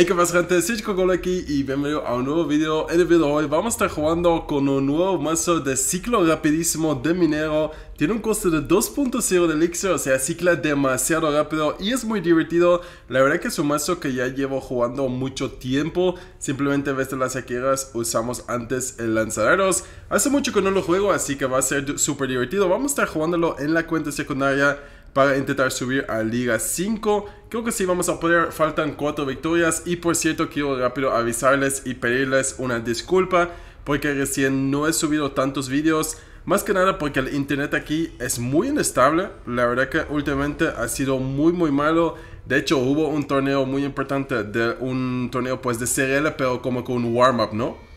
Hey, ¿qué pasa gente? Soy Chico aquí y bienvenido a un nuevo video. En el video de hoy vamos a estar jugando con un nuevo mazo de ciclo rapidísimo de minero. Tiene un coste de 2.0 de elixir, o sea, cicla demasiado rápido y es muy divertido. La verdad que es un mazo que ya llevo jugando mucho tiempo. Simplemente ves de las sequeras usamos antes el lanzaderos. Hace mucho que no lo juego, así que va a ser súper divertido. Vamos a estar jugándolo en la cuenta secundaria para intentar subir a Liga 5. Creo que sí vamos a poder, faltan 4 victorias y por cierto quiero rápido avisarles y pedirles una disculpa porque recién no he subido tantos vídeos. Más que nada porque el internet aquí es muy inestable. La verdad que últimamente ha sido muy muy malo. De hecho hubo un torneo muy importante, de un torneo pues de CRL pero como con un warm-up, ¿no?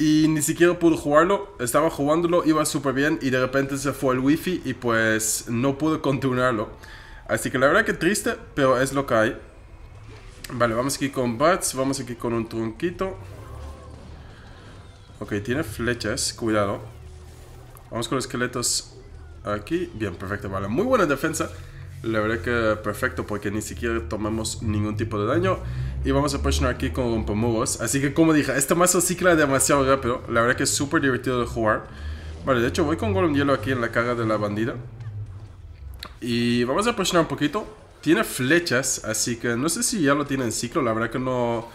y ni siquiera pude jugarlo. Estaba jugándolo, iba súper bien y de repente se fue el wifi y pues no pude continuarlo. Así que la verdad que triste, pero es lo que hay. Vale, vamos aquí con bats, vamos aquí con un tronquito, Ok, tiene flechas, cuidado. Vamos con los esqueletos aquí. Bien, perfecto, vale. Muy buena defensa. La verdad que perfecto porque ni siquiera tomamos ningún tipo de daño. Y vamos a presionar aquí con pomogos. Así que como dije, este mazo cicla demasiado rápido. La verdad que es súper divertido de jugar. Vale, de hecho voy con Golem Hielo aquí en la cara de la bandida. Y vamos a presionar un poquito. Tiene flechas, así que no sé si ya lo tiene en ciclo. La verdad que no,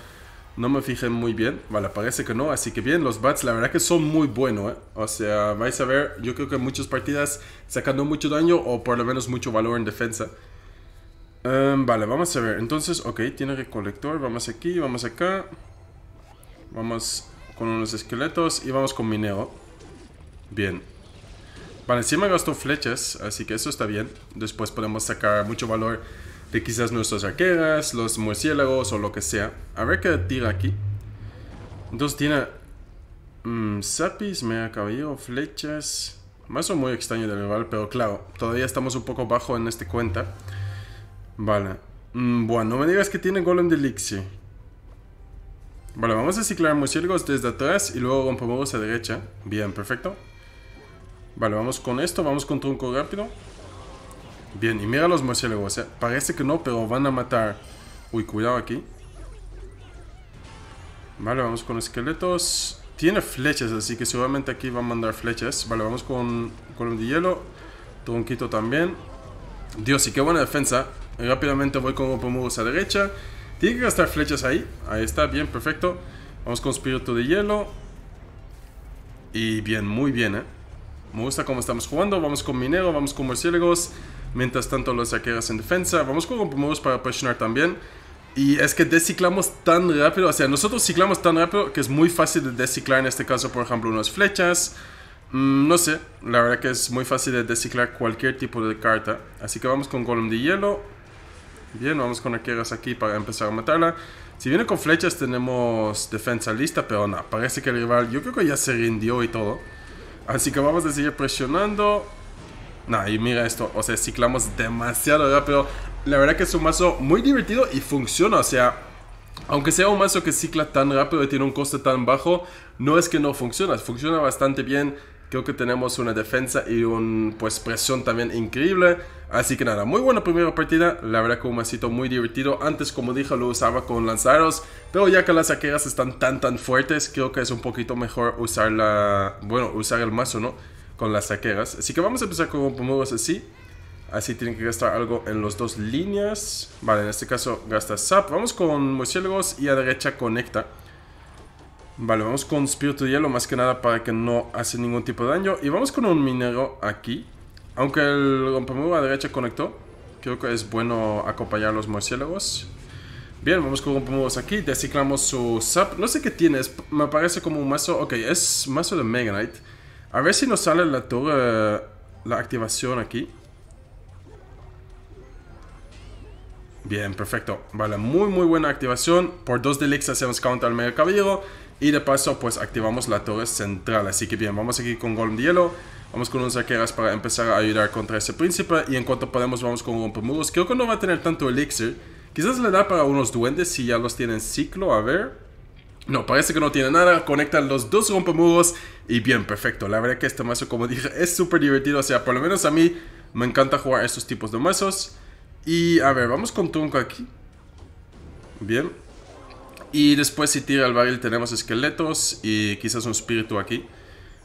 no me fijé muy bien. Vale, parece que no. Así que bien, los bats la verdad que son muy buenos. Eh. O sea, vais a ver, yo creo que en muchas partidas sacando mucho daño o por lo menos mucho valor en defensa. Em, vale, vamos a ver. Entonces, ok, tiene recolector. Vamos aquí, vamos acá. Vamos con unos esqueletos y vamos con minero Bien. Vale, sí me gastó flechas, así que eso está bien. Después podemos sacar mucho valor de quizás nuestras arqueras, los murciélagos o lo que sea. A ver qué tira aquí. Entonces tiene... Mmm, me mega caballero, flechas... Más o muy extraño de rival, pero claro, todavía estamos un poco bajo en este cuenta. Vale. Mm, bueno, no me digas que tiene golem de elixir. Vale, vamos a ciclar murciélagos desde atrás y luego rompemos a derecha. Bien, perfecto. Vale, vamos con esto, vamos con tronco rápido. Bien, y mira los murciélagos, eh. Parece que no, pero van a matar. Uy, cuidado aquí. Vale, vamos con esqueletos. Tiene flechas, así que seguramente aquí va a mandar flechas. Vale, vamos con golem de hielo. Tronquito también. Dios, y qué buena defensa. Rápidamente voy con Opomugus a derecha. Tiene que gastar flechas ahí. Ahí está, bien, perfecto. Vamos con Espíritu de Hielo. Y bien, muy bien, ¿eh? Me gusta cómo estamos jugando. Vamos con Minero, vamos con Murciélagos. Mientras tanto, los saqueras en defensa. Vamos con rompomoros para presionar también. Y es que desciclamos tan rápido. O sea, nosotros ciclamos tan rápido que es muy fácil de desciclar en este caso, por ejemplo, unas flechas. Mm, no sé, la verdad que es muy fácil de desciclar cualquier tipo de carta. Así que vamos con Golem de Hielo. Bien, vamos con arqueras aquí para empezar a matarla. Si viene con flechas tenemos defensa lista, pero no, parece que el rival yo creo que ya se rindió y todo. Así que vamos a seguir presionando. Nah, y mira esto, o sea, ciclamos demasiado rápido. La verdad que es un mazo muy divertido y funciona, o sea, aunque sea un mazo que cicla tan rápido y tiene un coste tan bajo, no es que no funciona, funciona bastante bien. Creo que tenemos una defensa y un pues presión también increíble. Así que nada, muy buena primera partida. La verdad que un masito muy divertido. Antes, como dije, lo usaba con lanzaros. Pero ya que las saqueras están tan tan fuertes, creo que es un poquito mejor usar Bueno, usar el mazo, ¿no? Con las saqueras. Así que vamos a empezar con pomodos así. Así tienen que gastar algo en las dos líneas. Vale, en este caso gasta sap. Vamos con murciélagos y a derecha conecta. Vale, vamos con Espíritu de Hielo más que nada para que no hace ningún tipo de daño. Y vamos con un minero aquí. Aunque el rompemuro a derecha conectó, creo que es bueno acompañar a los murciélagos. Bien, vamos con rompemurros aquí. Desciclamos su sap. No sé qué tiene, me parece como un mazo. Ok, es mazo de Mega Knight. A ver si nos sale la torre, la activación aquí. Bien, perfecto. Vale, muy muy buena activación. Por dos delix hacemos counter al mega caballero. Y de paso, pues activamos la torre central. Así que bien, vamos aquí con Golem de Hielo. Vamos con unos arqueras para empezar a ayudar contra ese príncipe. Y en cuanto podemos, vamos con rompemuros. Creo que no va a tener tanto elixir. Quizás le da para unos duendes si ya los tienen ciclo. A ver. No, parece que no tiene nada. Conectan los dos rompemuros. Y bien, perfecto. La verdad que este mazo, como dije, es súper divertido. O sea, por lo menos a mí me encanta jugar estos tipos de mazos. Y a ver, vamos con Trunco aquí. Bien. Y después si tira el barril tenemos esqueletos y quizás un espíritu aquí.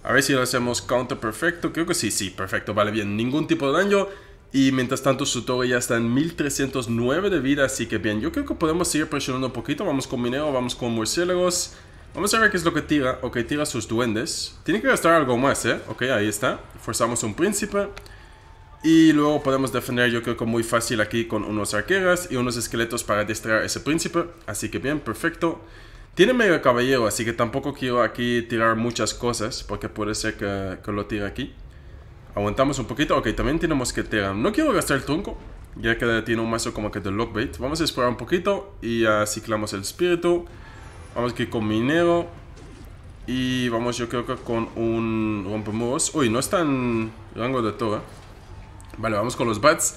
A ver si lo hacemos counter perfecto. Creo que sí, sí, perfecto. Vale bien, ningún tipo de daño. Y mientras tanto su torre ya está en 1309 de vida, así que bien. Yo creo que podemos seguir presionando un poquito. Vamos con minero, vamos con murciélagos. Vamos a ver qué es lo que tira. Ok, tira sus duendes. Tiene que gastar algo más, ¿eh? Ok, ahí está. Forzamos un príncipe. Y luego podemos defender yo creo que muy fácil aquí con unos arqueras y unos esqueletos para distraer a ese príncipe. Así que bien, perfecto. Tiene medio caballero, así que tampoco quiero aquí tirar muchas cosas porque puede ser que, lo tire aquí. Aguantamos un poquito. Ok, también que mosquetera. No quiero gastar el tronco, ya que tiene un mazo como que de lockbait. Vamos a esperar un poquito y ya ciclamos el espíritu. Vamos aquí con minero. Y vamos yo creo que con un rompemuros. Uy, no está en rango de toga. Vale, vamos con los bats.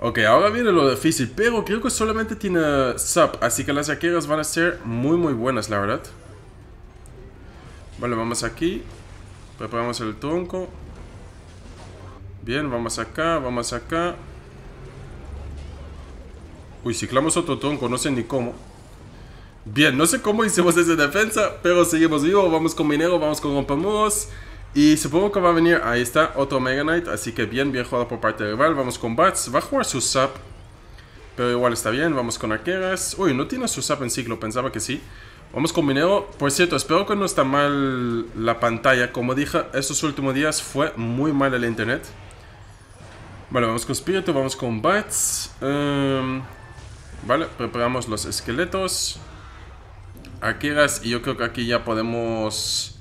Ok, ahora viene lo difícil, pero creo que solamente tiene sub, así que las arqueras van a ser muy muy buenas, la verdad. Vale, vamos aquí. Preparamos el tronco. Bien, vamos acá, vamos acá. Uy, ciclamos otro tronco, no sé ni cómo. Bien, no sé cómo hicimos esa defensa, pero seguimos vivo. Vamos con minero, vamos con rompamos. Y supongo que va a venir, ahí está, otro Mega Knight. Así que bien, bien jugado por parte del rival. Vamos con Bats, va a jugar su Zap. Pero igual está bien, vamos con Arqueras. Uy, no tiene su Zap en ciclo, pensaba que sí. Vamos con Minero. Por cierto, espero que no está mal la pantalla. Como dije, estos últimos días fue muy mal el internet. Vale, vamos con Spirito, vamos con Bats. Em, vale, preparamos los esqueletos. Arqueras y yo creo que aquí ya podemos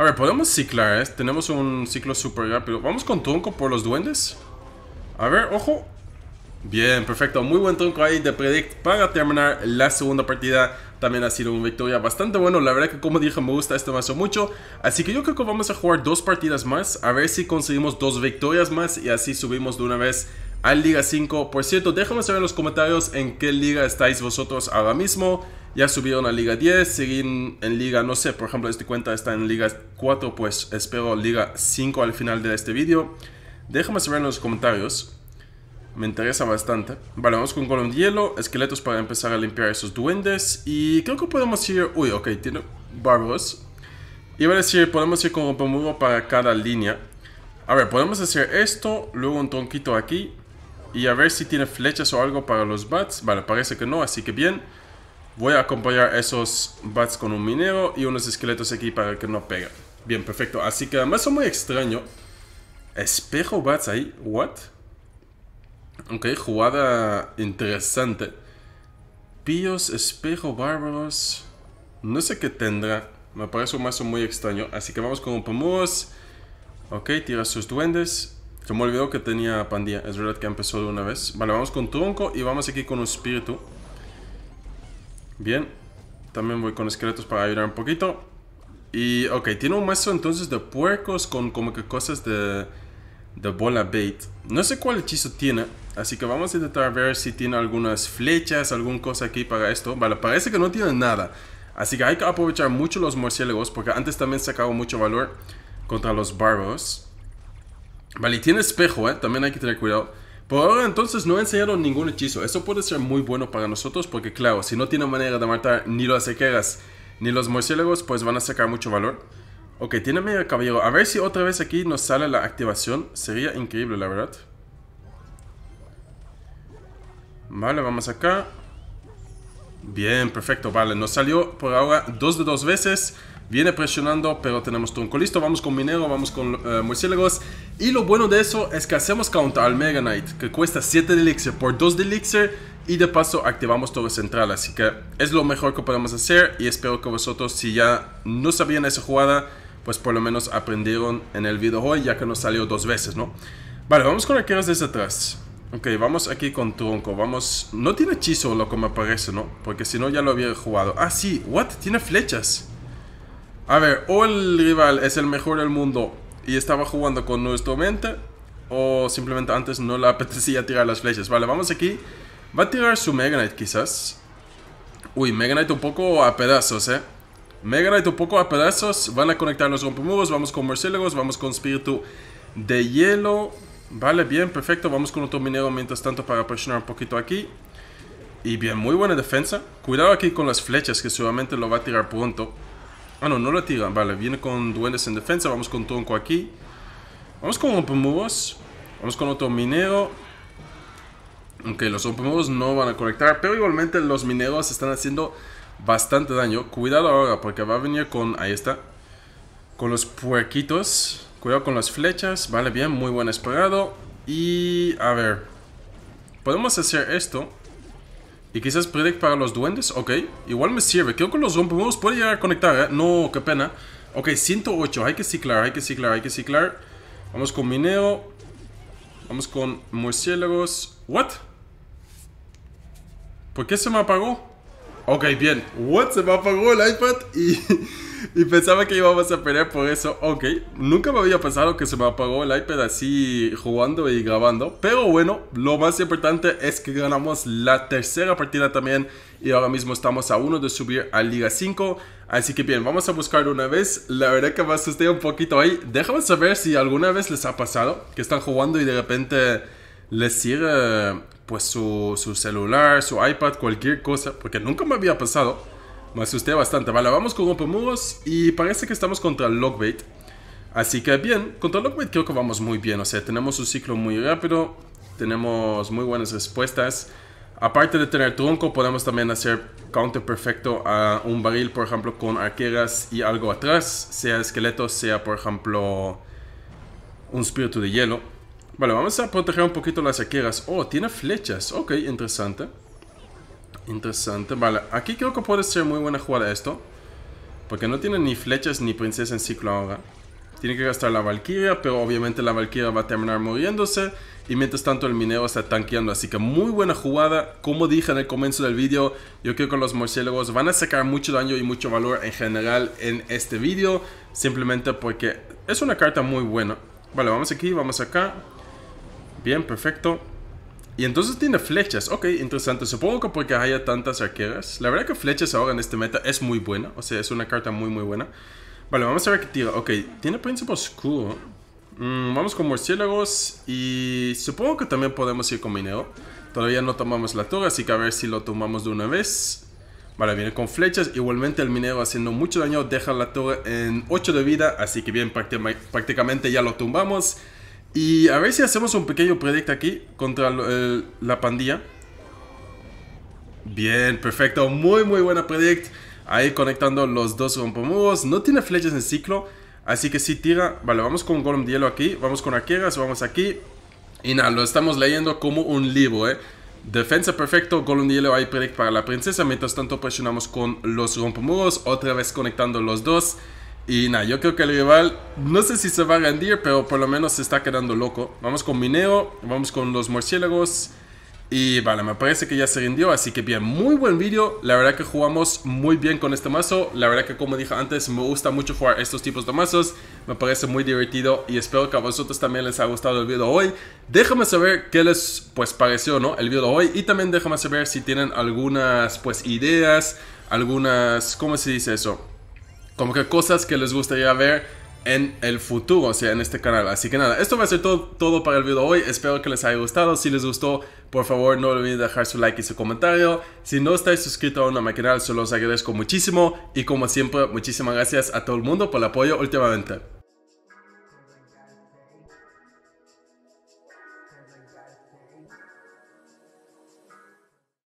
a ver, podemos ciclar, ¿eh? Tenemos un ciclo súper rápido. Vamos con tronco por los duendes. A ver, ojo. Bien, perfecto. Muy buen tronco ahí de Predict para terminar la segunda partida. También ha sido una victoria bastante buena, La verdad que como dije, me gusta este mazo mucho. Así que yo creo que vamos a jugar dos partidas más. A ver si conseguimos dos victorias más y así subimos de una vez al Liga 5. Por cierto, déjame saber en los comentarios en qué liga estáis vosotros ahora mismo ya subieron a Liga 10, seguir en Liga, no sé, por ejemplo, este cuenta está en Liga 4, pues espero Liga 5 al final de este vídeo. Déjame saber en los comentarios, me interesa bastante. Vale, vamos con Golem Hielo, esqueletos para empezar a limpiar esos duendes y creo que podemos ir... Uy, ok, tiene bárbaros. Iba a decir, podemos ir con rompemuro para cada línea. A ver, podemos hacer esto, luego un tronquito aquí y a ver si tiene flechas o algo para los bats. Vale, parece que no, así que bien. Voy a acompañar esos bats con un minero y unos esqueletos aquí para que no peguen. Bien, perfecto. Así que además son muy extraño. Espejo bats ahí. What? Ok, jugada interesante. Píos, espejo, bárbaros. No sé qué tendrá. Me parece un mazo muy extraño. Así que vamos con un pomos. Ok, tira sus duendes. Se me olvidó que tenía pandilla. Es verdad que empezó de una vez. Vale, vamos con tronco y vamos aquí con un espíritu. Bien. También voy con esqueletos para ayudar un poquito. Y, ok, tiene un maestro entonces de puercos con como que cosas de, de bola bait. No sé cuál hechizo tiene, así que vamos a intentar ver si tiene algunas flechas, alguna cosa aquí para esto. Vale, parece que no tiene nada. Así que hay que aprovechar mucho los murciélagos, porque antes también sacaba mucho valor contra los barbos. Vale, y tiene espejo, ¿eh? También hay que tener cuidado. Por ahora entonces no he enseñado ningún hechizo. Eso puede ser muy bueno para nosotros porque claro, si no tiene manera de matar ni las sequeras ni los murciélagos, pues van a sacar mucho valor. Ok, tiene medio caballero. A ver si otra vez aquí nos sale la activación. Sería increíble, la verdad. Vale, vamos acá. Bien, perfecto. Vale, nos salió por ahora dos de dos veces. Viene presionando, pero tenemos tronco listo. Vamos con Minero, vamos con eh, Murciélagos. Y lo bueno de eso es que hacemos counter al Mega Knight, que cuesta 7 de elixir por 2 de elixir. Y de paso activamos Torre Central, así que es lo mejor que podemos hacer. Y espero que vosotros, si ya no sabían esa jugada, pues por lo menos aprendieron en el video hoy, ya que nos salió dos veces, ¿no? Vale, vamos con arqueros desde atrás. Ok, vamos aquí con tronco, vamos... No tiene hechizo lo que me parece, ¿no? Porque si no ya lo había jugado. Ah, sí, what? Tiene flechas. A ver, o el rival es el mejor del mundo y estaba jugando con nuestro mente, o simplemente antes no le apetecía tirar las flechas. Vale, vamos aquí. Va a tirar su Mega Knight quizás. Uy, Mega Knight un poco a pedazos, eh. Mega Knight un poco a pedazos. Van a conectar los rompemuros. Vamos con Murciélagos. Vamos con Espíritu de Hielo. Vale, bien, perfecto. Vamos con otro minero mientras tanto para presionar un poquito aquí. Y bien, muy buena defensa. Cuidado aquí con las flechas que seguramente lo va a tirar pronto. Ah, no, no lo tiran. Vale, viene con duendes en defensa. Vamos con tronco aquí. Vamos con moves. Vamos con otro minero. Aunque los moves no van a conectar. Pero igualmente los mineros están haciendo bastante daño. Cuidado ahora, porque va a venir con... Ahí está. Con los puerquitos. Cuidado con las flechas. Vale, bien. Muy buen esperado. Y... A ver. Podemos hacer esto. Y quizás predict para los duendes, ok. Igual me sirve. Creo que los rompemos. Puede llegar a conectar, ¿eh? No, qué pena. Ok, 108. Hay que ciclar, hay que ciclar, hay que ciclar. Vamos con mineo. Vamos con murciélagos. ¿What? ¿Por qué se me apagó? Ok, bien. ¿What? Se me apagó el iPad y... y pensaba que íbamos a pelear por eso. Ok, nunca me había pasado que se me apagó el iPad así jugando y grabando. Pero bueno, lo más importante es que ganamos la tercera partida también. Y ahora mismo estamos a uno de subir a Liga 5. Así que bien, vamos a buscar una vez. La verdad que me asusté un poquito ahí. Déjame saber si alguna vez les ha pasado que están jugando y de repente les sirve pues su, su celular, su iPad, cualquier cosa. Porque nunca me había pasado. Me asusté bastante. Vale, vamos con Muros y parece que estamos contra Logbait. Así que bien, contra Logbait creo que vamos muy bien. O sea, tenemos un ciclo muy rápido, tenemos muy buenas respuestas. Aparte de tener tronco, podemos también hacer counter perfecto a un barril, por ejemplo, con arqueras y algo atrás, sea esqueleto, sea, por ejemplo, un espíritu de hielo. Vale, vamos a proteger un poquito las arqueras. Oh, tiene flechas. Ok, interesante. Interesante, vale. Aquí creo que puede ser muy buena jugada esto. Porque no tiene ni flechas ni princesa en ciclo ahora. Tiene que gastar la Valkyria, pero obviamente la Valkyria va a terminar muriéndose. Y mientras tanto el minero está tanqueando. Así que muy buena jugada. Como dije en el comienzo del vídeo, yo creo que los murciélagos van a sacar mucho daño y mucho valor en general en este vídeo. Simplemente porque es una carta muy buena. Vale, vamos aquí, vamos acá. Bien, perfecto. Y entonces tiene flechas. Ok, interesante. Supongo que porque haya tantas arqueras. La verdad que flechas ahora en este meta es muy buena. O sea, es una carta muy, muy buena. Vale, vamos a ver qué tira. Ok, tiene príncipe oscuro. Mm, vamos con murciélagos. Y supongo que también podemos ir con minero. Todavía no tomamos la torre, así que a ver si lo tomamos de una vez. Vale, viene con flechas. Igualmente el minero haciendo mucho daño. Deja la torre en 8 de vida. Así que bien, prácticamente ya lo tumbamos. Y a ver si hacemos un pequeño predict aquí contra la pandilla. Bien, perfecto. Muy, muy buena predict. Ahí conectando los dos rompomuros. No tiene flechas en ciclo. Así que sí tira. Vale, vamos con Golem de Hielo aquí. Vamos con arqueras, Vamos aquí. Y nada, lo estamos leyendo como un libro, ¿eh? Defensa perfecto, Golem de Hielo ahí predict para la princesa. Mientras tanto presionamos con los rompomuros. Otra vez conectando los dos. Y nada, yo creo que el rival, no sé si se va a rendir, pero por lo menos se está quedando loco. Vamos con Mineo, vamos con los murciélagos. Y vale, me parece que ya se rindió, así que bien, muy buen vídeo. La verdad que jugamos muy bien con este mazo. La verdad que como dije antes, me gusta mucho jugar estos tipos de mazos. Me parece muy divertido y espero que a vosotros también les haya gustado el vídeo hoy. Déjame saber qué les pues, pareció ¿no? el vídeo de hoy y también déjame saber si tienen algunas pues ideas, algunas, ¿cómo se dice eso? como que cosas que les gustaría ver en el futuro, o sea, en este canal. Así que nada, esto va a ser todo, para el video hoy. Espero que les haya gustado. Si les gustó, por favor, no olviden dejar su like y su comentario. Si no estáis suscrito aún a mi canal, se los agradezco muchísimo. Y como siempre, muchísimas gracias a todo el mundo por el apoyo últimamente.